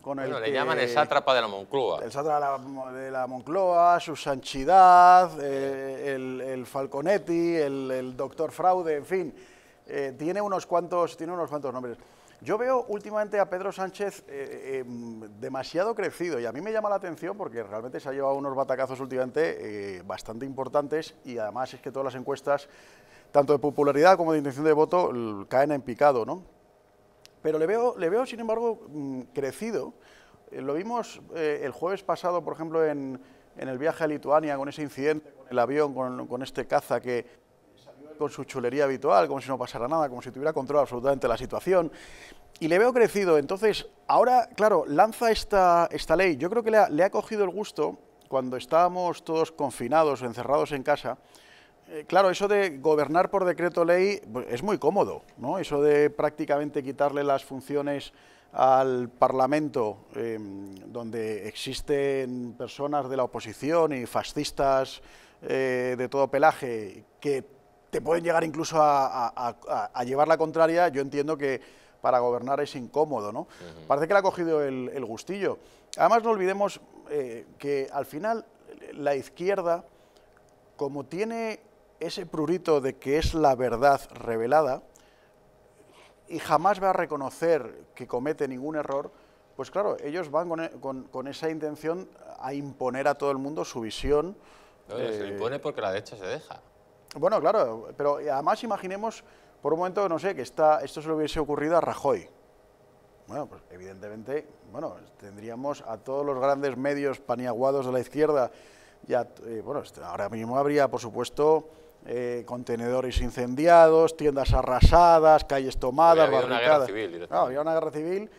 con el le llaman el sátrapa de la Moncloa. El sátrapa de, la, Moncloa, su sanchidad, eh, el, Falconetti, el, el, doctor Fraude, en fin, eh, tiene, unos cuantos, tiene unos cuantos nombres. Yo veo últimamente a Pedro Sánchez eh, mm, demasiado crecido y a mí me llama la atención porque realmente se ha llevado unos batacazos últimamente bastante importantes y además es que todas las encuestas, tanto de popularidad como de intención de voto, caen en picado, ¿no? Pero le veo, le veo sin embargo, mm, crecido. Eh, lo vimos eh, el jueves pasado, por ejemplo, en, en, el viaje a Lituania, con ese incidente, con el avión, con, con este caza que salió con su chulería habitual, como si no pasara nada, como si tuviera control absolutamente de la situación. Y le veo crecido. Entonces, ahora, claro, lanza esta, esta ley. Yo creo que le ha, le ha cogido el gusto cuando estábamos todos confinados, encerrados en casa, eh, claro, eso de gobernar por decreto ley pues, es muy cómodo, ¿no? Eso de prácticamente quitarle las funciones al Parlamento, em, donde existen personas de la oposición y fascistas eh, de todo pelaje que te pueden llegar incluso a, llevar la contraria, yo entiendo que para gobernar es incómodo, ¿no? Parece que le ha cogido el, gustillo. Además, no olvidemos eh, que al final la izquierda, como tiene ese prurito de que es la verdad revelada y jamás va a reconocer que comete ningún error, pues claro, ellos van con, e, esa intención a imponer a todo el mundo su visión. No, se eh, impone porque la derecha se deja. Bueno, claro, pero además imaginemos por un momento, no sé, que esto se le hubiese ocurrido a Rajoy. Bueno, pues evidentemente, bueno, tendríamos a todos los grandes medios paniaguados de la izquierda, ya, eh, bueno, ahora mismo habría, por supuesto, eh, contenedores incendiados, tiendas arrasadas, calles tomadas, barricadas. había una guerra civil